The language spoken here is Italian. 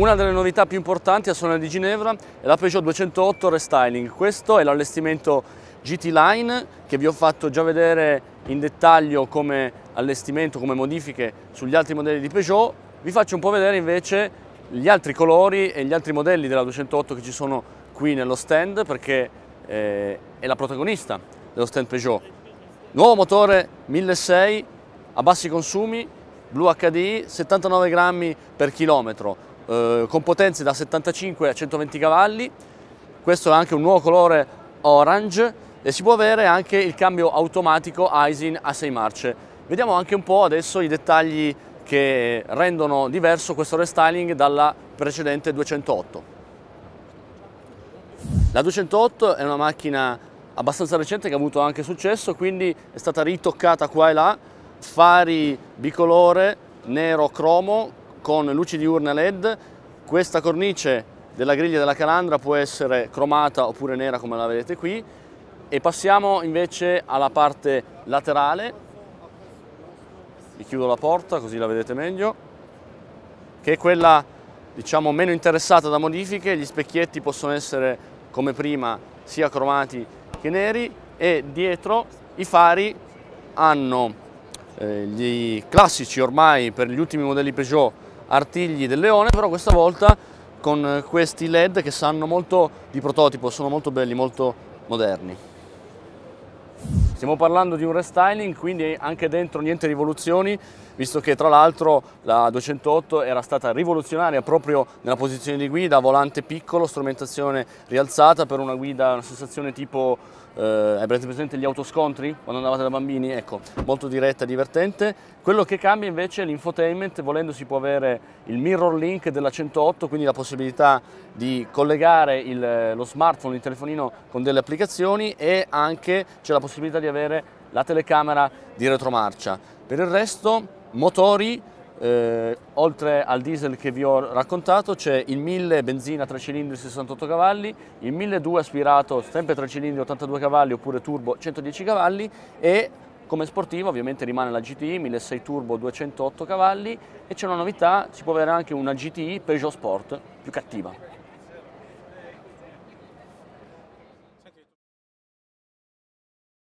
Una delle novità più importanti a Solena di Ginevra è la Peugeot 208 Restyling. Questo è l'allestimento GT Line che vi ho fatto già vedere in dettaglio come allestimento, come modifiche sugli altri modelli di Peugeot. Vi faccio un po' vedere invece gli altri colori e gli altri modelli della 208 che ci sono qui nello stand perché eh, è la protagonista dello stand Peugeot. Nuovo motore 1600 a bassi consumi, blu HDI, 79 grammi per chilometro. Eh, con potenze da 75 a 120 cavalli, questo è anche un nuovo colore orange e si può avere anche il cambio automatico Aisin a 6 marce. Vediamo anche un po' adesso i dettagli che rendono diverso questo restyling dalla precedente 208. La 208 è una macchina abbastanza recente che ha avuto anche successo, quindi è stata ritoccata qua e là, fari bicolore, nero cromo con luci diurne LED. Questa cornice della griglia della calandra può essere cromata oppure nera come la vedete qui e passiamo invece alla parte laterale vi chiudo la porta così la vedete meglio che è quella diciamo meno interessata da modifiche gli specchietti possono essere come prima sia cromati che neri e dietro i fari hanno eh, gli classici ormai per gli ultimi modelli Peugeot artigli del leone, però questa volta con questi led che sanno molto di prototipo, sono molto belli, molto moderni. Stiamo parlando di un restyling, quindi anche dentro niente rivoluzioni, visto che tra l'altro la 208 era stata rivoluzionaria proprio nella posizione di guida, volante piccolo, strumentazione rialzata per una guida, una sensazione tipo, eh, avete presente gli autoscontri quando andavate da bambini? Ecco, molto diretta e divertente. Quello che cambia invece è l'infotainment, volendo si può avere il mirror link della 108, quindi la possibilità di collegare il, lo smartphone, il telefonino con delle applicazioni e anche c'è la possibilità di avere la telecamera di retromarcia. Per il resto motori, eh, oltre al diesel che vi ho raccontato c'è il 1000 benzina 3 cilindri 68 cavalli, il 1200 aspirato sempre 3 cilindri 82 cavalli oppure turbo 110 cavalli e come sportiva ovviamente rimane la GTI 1600 turbo 208 cavalli e c'è una novità, si può avere anche una GTI Peugeot Sport più cattiva.